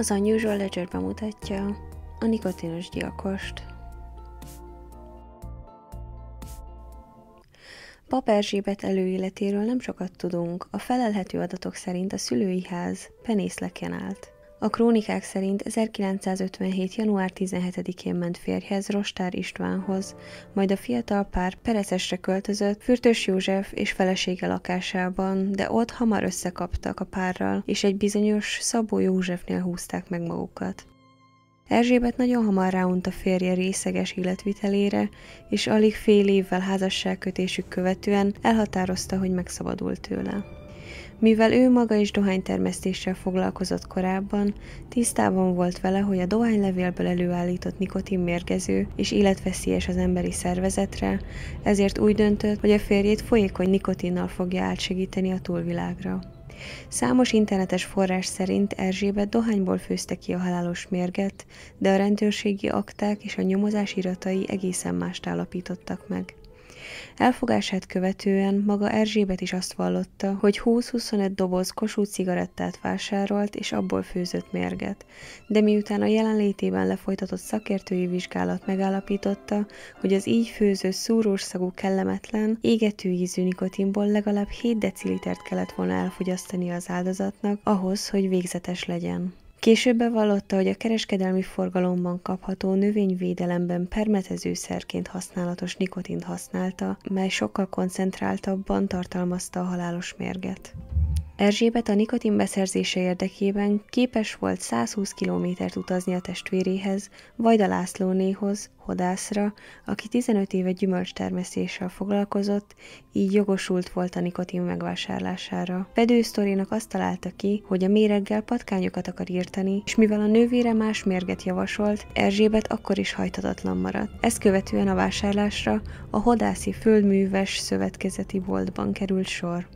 Az Unusual Ledger bemutatja a nikotinos gyilkost. Pap Erzsébet előéletéről nem sokat tudunk, a felelhető adatok szerint a szülői ház penészleken állt. A krónikák szerint 1957. január 17-én ment férjhez, Rostár Istvánhoz, majd a fiatal pár Pereszesre költözött Fürtös József és felesége lakásában, de ott hamar összekaptak a párral, és egy bizonyos Szabó Józsefnél húzták meg magukat. Erzsébet nagyon hamar ráunt a férje részeges életvitelére, és alig fél évvel házasságkötésük követően elhatározta, hogy megszabadult tőle. Mivel ő maga is dohánytermesztéssel foglalkozott korábban, tisztában volt vele, hogy a dohánylevélből előállított nikotin mérgező és életveszélyes az emberi szervezetre, ezért úgy döntött, hogy a férjét folyékony nikotinnal fogja átsegíteni a túlvilágra. Számos internetes forrás szerint Erzsébet dohányból főzte ki a halálos mérget, de a rendőrségi akták és a nyomozás iratai egészen mást állapítottak meg. Elfogását követően maga Erzsébet is azt vallotta, hogy 20-25 doboz kosú cigarettát vásárolt és abból főzött mérget, de miután a jelenlétében lefolytatott szakértői vizsgálat megállapította, hogy az így főző szúrós szagú kellemetlen, égető ízű nikotinból legalább 7 decilitert kellett volna elfogyasztani az áldozatnak ahhoz, hogy végzetes legyen. Később bevallotta, hogy a kereskedelmi forgalomban kapható növényvédelemben permetezőszerként használatos nikotint használta, mely sokkal koncentráltabban tartalmazta a halálos mérget. Erzsébet a nikotin beszerzése érdekében képes volt 120 kilométert utazni a testvéréhez, Vajda Lászlónéhoz, hodászra, aki 15 éve gyümölcstermesztéssel foglalkozott, így jogosult volt a nikotin megvásárlására. Fedősztorinak azt találta ki, hogy a méreggel patkányokat akar írtani, és mivel a nővére más mérget javasolt, Erzsébet akkor is hajtatatlan maradt. Ezt követően a vásárlásra a hodászi földműves szövetkezeti boltban került sor.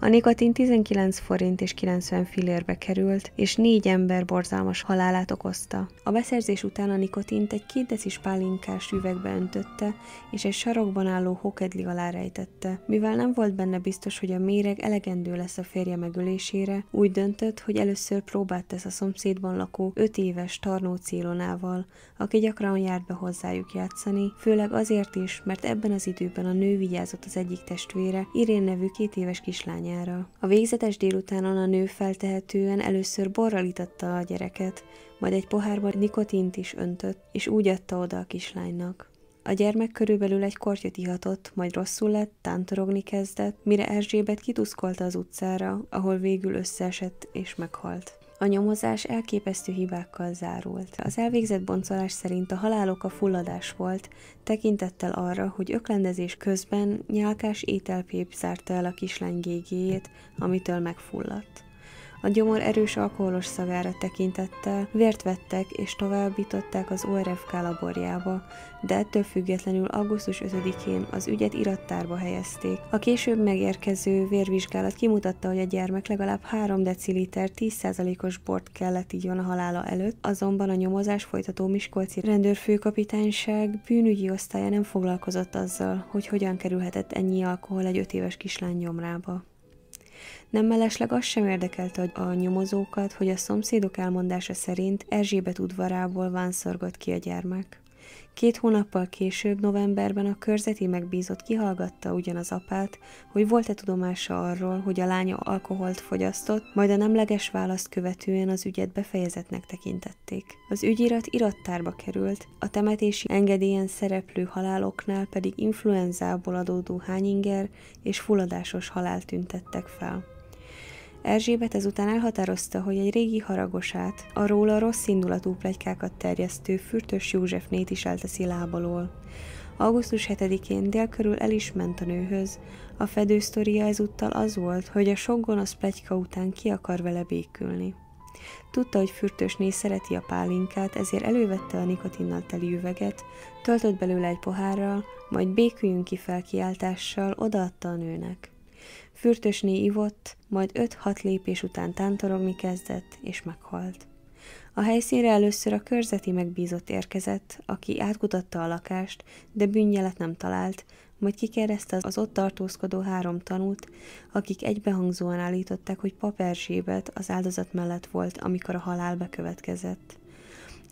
A nikotin 19 forint és 90 filérbe került, és négy ember borzalmas halálát okozta. A beszerzés után a nikotint egy két decis pálinkás üvegbe öntötte, és egy sarokban álló hokedli alá rejtette. Mivel nem volt benne biztos, hogy a méreg elegendő lesz a férje megölésére, úgy döntött, hogy először próbált tesz a szomszédban lakó 5 éves Tarnó Célonával, aki gyakran járt be hozzájuk játszani, főleg azért is, mert ebben az időben a nő vigyázott az egyik testvére, Irén nevű két éves kis kislányára. A végzetes délutánon a nő feltehetően először borral itatta a gyereket, majd egy pohárban nikotint is öntött, és úgy adta oda a kislánynak. A gyermek körülbelül egy kortyot ihatott, majd rosszul lett, tántorogni kezdett, mire Erzsébet kituszkolta az utcára, ahol végül összeesett és meghalt. A nyomozás elképesztő hibákkal zárult. Az elvégzett boncolás szerint a halálok a fulladás volt, tekintettel arra, hogy öklendezés közben nyálkás ételpép zárta el a kislány gégéjét, amitől megfulladt. A gyomor erős alkoholos szagára tekintettel vért vettek és továbbították az ORFK laborjába, de ettől függetlenül augusztus 5-én az ügyet irattárba helyezték. A később megérkező vérvizsgálat kimutatta, hogy a gyermek legalább 3 deciliter 10%-os bort kellett igyon a halála előtt, azonban a nyomozás folytató Miskolci rendőrfőkapitányság bűnügyi osztálya nem foglalkozott azzal, hogy hogyan kerülhetett ennyi alkohol egy 5 éves kislány gyomrába. Nem mellesleg az sem érdekelte a nyomozókat, hogy a szomszédok elmondása szerint Erzsébet udvarából vánszorgott ki a gyermek. Két hónappal később, novemberben a körzeti megbízott kihallgatta ugyanaz apát, hogy volt-e tudomása arról, hogy a lánya alkoholt fogyasztott, majd a nemleges választ követően az ügyet befejezetnek tekintették. Az ügyirat irattárba került, a temetési engedélyen szereplő haláloknál pedig influenzából adódó hányinger és fulladásos halált tüntettek fel. Erzsébet ezután elhatározta, hogy egy régi haragosát, a róla rossz indulatú plegykákat terjesztő Fürtös Józsefnét is elteszi lábalól. Augusztus 7-én dél körül el is ment a nőhöz. A fedősztoria ezúttal az volt, hogy a sok gonosz plegyka után ki akar vele békülni. Tudta, hogy fürtösné szereti a pálinkát, ezért elővette a nikotinnal teli üveget, töltött belőle egy pohárral, majd béküljünk ki felkiáltással odaadta a nőnek. Fürtösné ivott, majd öt-hat lépés után tántorogni kezdett, és meghalt. A helyszínre először a körzeti megbízott érkezett, aki átkutatta a lakást, de bűnjelet nem talált, majd kikérdezte az ott tartózkodó három tanút, akik egybehangzóan állították, hogy Pap az áldozat mellett volt, amikor a halál bekövetkezett.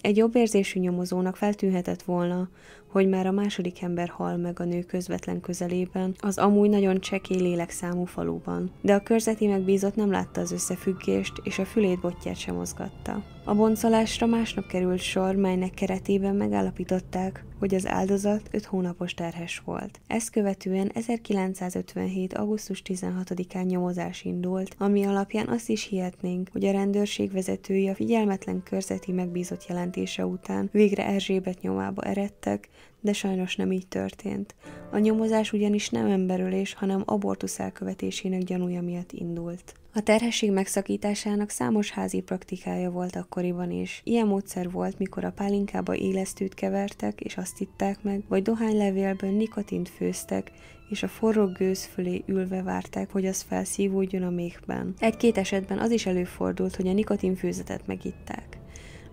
Egy jobb érzésű nyomozónak feltűnhetett volna, hogy már a második ember hal meg a nő közvetlen közelében, az amúgy nagyon csekély lélekszámú faluban. De a körzeti megbízott nem látta az összefüggést, és a fülét botját sem mozgatta. A boncolásra másnap került sor, melynek keretében megállapították, hogy az áldozat 5 hónapos terhes volt. Ezt követően 1957. augusztus 16-án nyomozás indult, ami alapján azt is hihetnénk, hogy a rendőrség vezetői a figyelmetlen körzeti megbízott jelentése után végre Erzsébet nyomába eredtek, de sajnos nem így történt. A nyomozás ugyanis nem emberölés, hanem abortusz elkövetésének gyanúja miatt indult. A terhesség megszakításának számos házi praktikája volt akkoriban is. Ilyen módszer volt, mikor a pálinkába élesztőt kevertek, és azt itták meg, vagy dohánylevélből nikotint főztek, és a forró gőz fölé ülve várták, hogy az felszívódjon a méhben. Egy-két esetben az is előfordult, hogy a nikotinfőzetet megitták.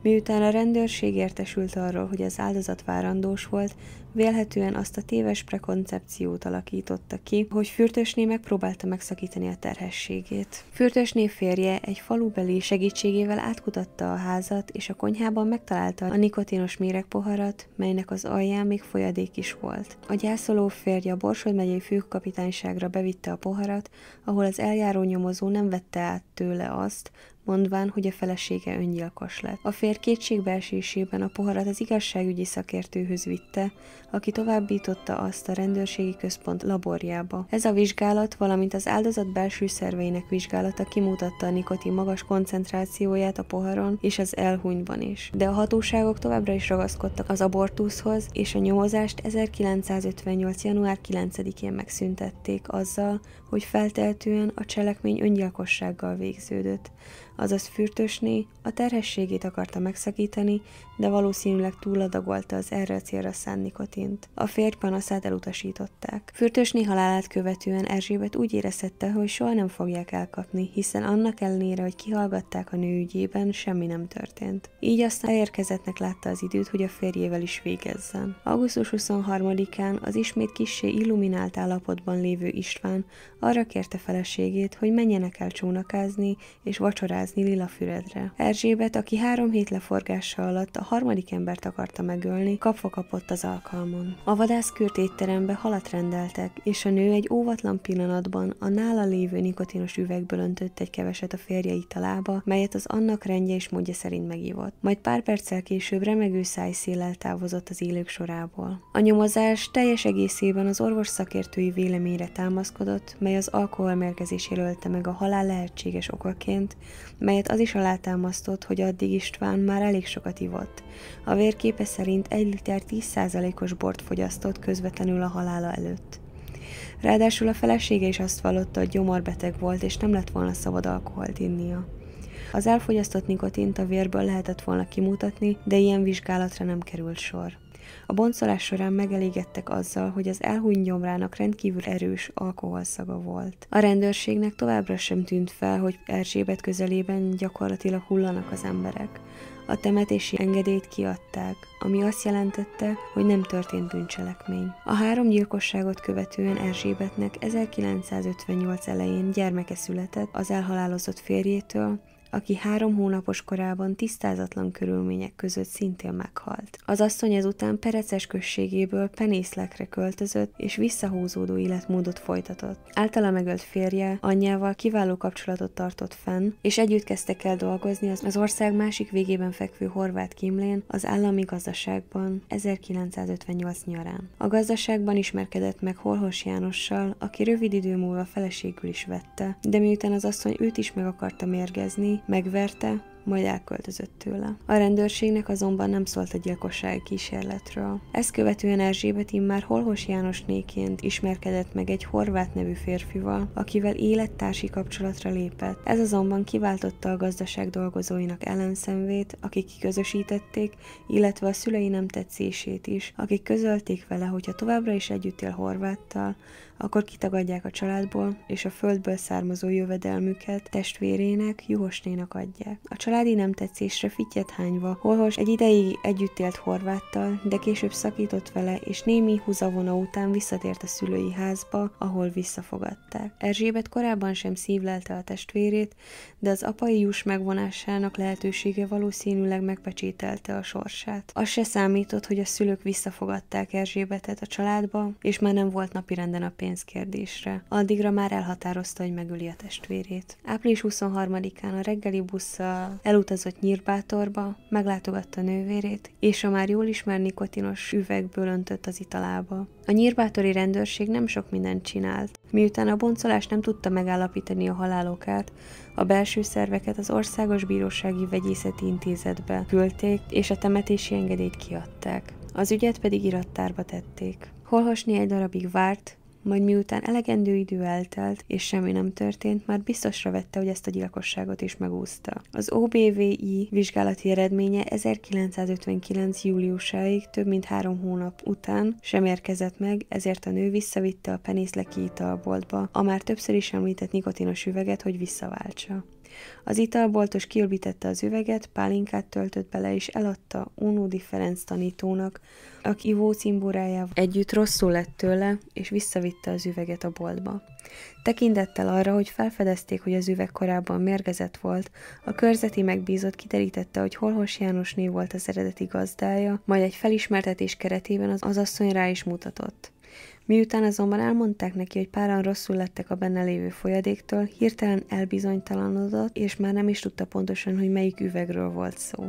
Miután a rendőrség értesült arról, hogy az áldozat várandós volt, vélhetően azt a téves prekoncepciót alakította ki, hogy Fürtösné megpróbálta megszakítani a terhességét. Fürtösné férje egy falubeli segítségével átkutatta a házat, és a konyhában megtalálta a nikotinos méregpoharat, melynek az alján még folyadék is volt. A gyászoló férje a Borsod megyei főkapitányságra bevitte a poharat, ahol az eljáró nyomozó nem vette át tőle azt, mondván, hogy a felesége öngyilkos lett. A fér kétségbeesésében a poharat az igazságügyi szakértőhöz vitte, aki továbbította azt a rendőrségi központ laborjába. Ez a vizsgálat, valamint az áldozat belső szerveinek vizsgálata kimutatta a nikotin magas koncentrációját a poharon és az elhunyban is. De a hatóságok továbbra is ragaszkodtak az abortuszhoz, és a nyomozást 1958. január 9-én megszüntették azzal, hogy felteltően a cselekmény öngyilkossággal végződött azaz fürtösné, a terhességét akarta megszakítani, de valószínűleg túladagolta az erre a célra szánt nikotint. A férj panaszát elutasították. Fürtösné halálát követően Erzsébet úgy érezhette, hogy soha nem fogják elkapni, hiszen annak ellenére, hogy kihallgatták a nő ügyében, semmi nem történt. Így aztán elérkezettnek látta az időt, hogy a férjével is végezzen. Augusztus 23-án az ismét kissé illuminált állapotban lévő István arra kérte feleségét, hogy menjenek el csónakázni és vacsorázni lila füredre. Erzsébet, aki három hét leforgása alatt a harmadik embert akarta megölni, kapva kapott az alkalmon. A vadászkürt étterembe halat rendeltek, és a nő egy óvatlan pillanatban a nála lévő nikotinos üvegből öntött egy keveset a férje italába, melyet az annak rendje és módja szerint megívott. Majd pár perccel később remegő szájszéllel távozott az élők sorából. A nyomozás teljes egészében az orvos szakértői véleményre támaszkodott, mely az alkoholmérgezés jelölte meg a halál lehetséges okaként, melyet az is alátámasztott, hogy addig István már elég sokat ivott. A vérképe szerint 1 liter 10%-os bort fogyasztott közvetlenül a halála előtt. Ráadásul a felesége is azt vallotta, hogy gyomorbeteg volt, és nem lett volna szabad alkoholt innia. Az elfogyasztott nikotint a vérből lehetett volna kimutatni, de ilyen vizsgálatra nem került sor. A boncolás során megelégedtek azzal, hogy az elhunyt nyomrának rendkívül erős alkoholszaga volt. A rendőrségnek továbbra sem tűnt fel, hogy Erzsébet közelében gyakorlatilag hullanak az emberek. A temetési engedélyt kiadták, ami azt jelentette, hogy nem történt bűncselekmény. A három gyilkosságot követően Erzsébetnek 1958 elején gyermeke született az elhalálozott férjétől, aki három hónapos korában tisztázatlan körülmények között szintén meghalt. Az asszony ezután Pereces községéből penészlekre költözött, és visszahúzódó életmódot folytatott. Általa megölt férje anyjával kiváló kapcsolatot tartott fenn, és együtt kezdtek el dolgozni az ország másik végében fekvő horvát Kimlén az állami gazdaságban 1958 nyarán. A gazdaságban ismerkedett meg Holhos Jánossal, aki rövid idő múlva feleségül is vette, de miután az asszony őt is meg akarta mérgezni, megverte, majd elköltözött tőle. A rendőrségnek azonban nem szólt a gyilkossági kísérletről. Ezt követően Erzsébet immár Holhos János néként ismerkedett meg egy horvát nevű férfival, akivel élettársi kapcsolatra lépett. Ez azonban kiváltotta a gazdaság dolgozóinak ellenszenvét, akik kiközösítették, illetve a szülei nem tetszését is, akik közölték vele, hogy ha továbbra is együtt él Horváttal, akkor kitagadják a családból, és a földből származó jövedelmüket testvérének, juhosnénak adják. A családi nem tetszésre fittyet hányva, Holhos egy ideig együtt élt Horváttal, de később szakított vele, és némi húzavona után visszatért a szülői házba, ahol visszafogadták. Erzsébet korábban sem szívlelte a testvérét, de az apai jus megvonásának lehetősége valószínűleg megpecsételte a sorsát. Az se számított, hogy a szülők visszafogadták Erzsébetet a családba, és már nem volt napirenden a pénz pénzkérdésre. Addigra már elhatározta, hogy megöli a testvérét. Április 23-án a reggeli busszal elutazott Nyírbátorba, meglátogatta nővérét, és a már jól ismert nikotinos üvegből öntött az italába. A nyírbátori rendőrség nem sok mindent csinált. Miután a boncolás nem tudta megállapítani a halálokát, a belső szerveket az Országos Bírósági Vegyészeti Intézetbe küldték, és a temetési engedélyt kiadták. Az ügyet pedig irattárba tették. Holhasni egy darabig várt, majd miután elegendő idő eltelt, és semmi nem történt, már biztosra vette, hogy ezt a gyilkosságot is megúszta. Az OBVI vizsgálati eredménye 1959. júliusáig, több mint három hónap után sem érkezett meg, ezért a nő visszavitte a penészleki italboltba, a már többször is említett nikotinos üveget, hogy visszaváltsa. Az italboltos kiöblítette az üveget, pálinkát töltött bele, és eladta Unódi Ferenc tanítónak, aki ivó cimborájával együtt rosszul lett tőle, és visszavitte az üveget a boltba. Tekintettel arra, hogy felfedezték, hogy az üveg korábban mérgezett volt, a körzeti megbízott kiderítette, hogy Holhos Jánosné volt az eredeti gazdája, majd egy felismertetés keretében az, az asszony rá is mutatott. Miután azonban elmondták neki, hogy páran rosszul lettek a benne lévő folyadéktől, hirtelen elbizonytalanodott, és már nem is tudta pontosan, hogy melyik üvegről volt szó.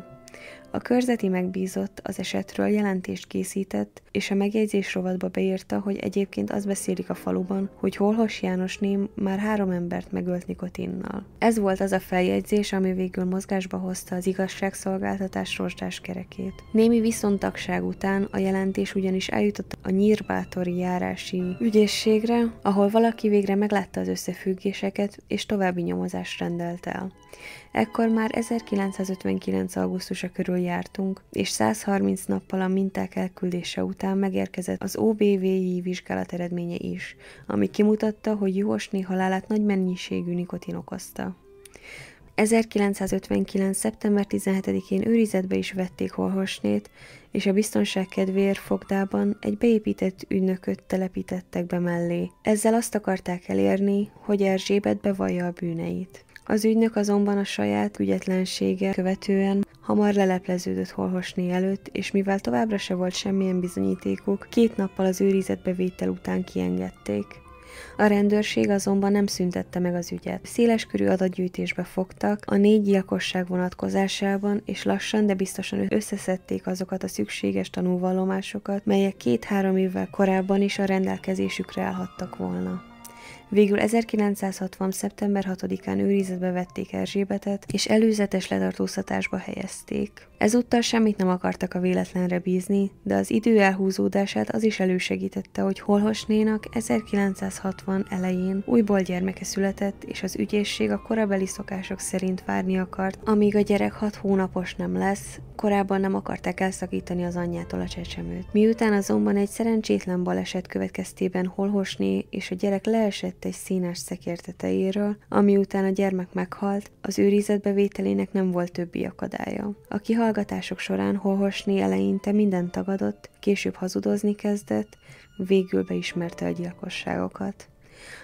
A körzeti megbízott az esetről jelentést készített, és a megjegyzés rovatba beírta, hogy egyébként az beszélik a faluban, hogy Holhos ném már három embert megölt nikotinnal. Ez volt az a feljegyzés, ami végül mozgásba hozta az igazságszolgáltatás rozsdás kerekét. Némi viszontagság után a jelentés ugyanis eljutott a nyírbátori járási ügyészségre, ahol valaki végre meglátta az összefüggéseket, és további nyomozást rendelt el. Ekkor már 1959. augusztusa körül jártunk, és 130 nappal a minták elküldése után megérkezett az OBVI vizsgálat eredménye is, ami kimutatta, hogy Juhosné halálát nagy mennyiségű nikotin okozta. 1959. szeptember 17-én őrizetbe is vették Holhosnét, és a biztonság kedvéért fogdában egy beépített ügynököt telepítettek be mellé. Ezzel azt akarták elérni, hogy Erzsébet bevallja a bűneit. Az ügynök azonban a saját ügyetlensége követően hamar lelepleződött Holhosné előtt, és mivel továbbra se volt semmilyen bizonyítékuk, két nappal az őrizetbevétel után kiengedték. A rendőrség azonban nem szüntette meg az ügyet. Széleskörű adatgyűjtésbe fogtak a négy gyilkosság vonatkozásában, és lassan, de biztosan összeszedték azokat a szükséges tanúvallomásokat, melyek két-három évvel korábban is a rendelkezésükre állhattak volna. Végül 1960. szeptember 6-án őrizetbe vették Erzsébetet, és előzetes letartóztatásba helyezték. Ezúttal semmit nem akartak a véletlenre bízni, de az idő elhúzódását az is elősegítette, hogy Holhosnénak 1960 elején újból gyermeke született, és az ügyészség a korabeli szokások szerint várni akart, amíg a gyerek 6 hónapos nem lesz, korábban nem akarták elszakítani az anyjától a csecsemőt. Miután azonban egy szerencsétlen baleset következtében Holhosné és a gyerek leesett lett egy színes szekér tetejéről, ami után a gyermek meghalt, az őrizetbevételének nem volt többi akadálya. A kihallgatások során Holhosni eleinte minden tagadott, később hazudozni kezdett, végül beismerte a gyilkosságokat.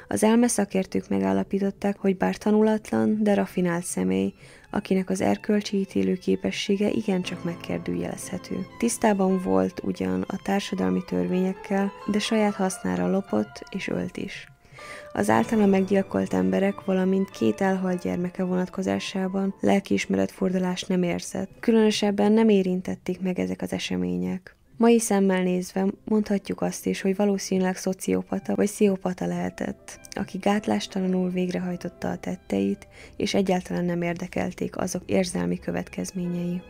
Az elmeszakértők megállapították, hogy bár tanulatlan, de rafinált személy, akinek az erkölcsi ítélő képessége igencsak megkérdőjelezhető. Tisztában volt ugyan a társadalmi törvényekkel, de saját hasznára lopott és ölt is. Az általa meggyilkolt emberek, valamint két elhalt gyermeke vonatkozásában lelkiismeretfordulást nem érzett. Különösebben nem érintették meg ezek az események. Mai szemmel nézve mondhatjuk azt is, hogy valószínűleg szociopata vagy sziopata lehetett, aki gátlástalanul végrehajtotta a tetteit, és egyáltalán nem érdekelték azok érzelmi következményei.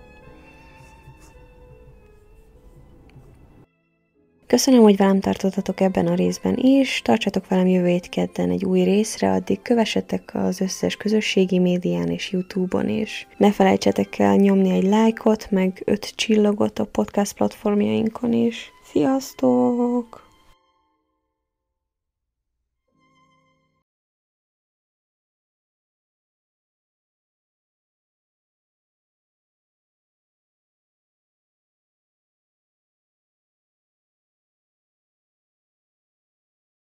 Köszönöm, hogy velem tartottatok ebben a részben is, tartsatok velem jövő kedden egy új részre, addig kövessetek az összes közösségi médián és Youtube-on is. Ne felejtsetek el nyomni egy lájkot, meg öt csillagot a podcast platformjainkon is. Sziasztok!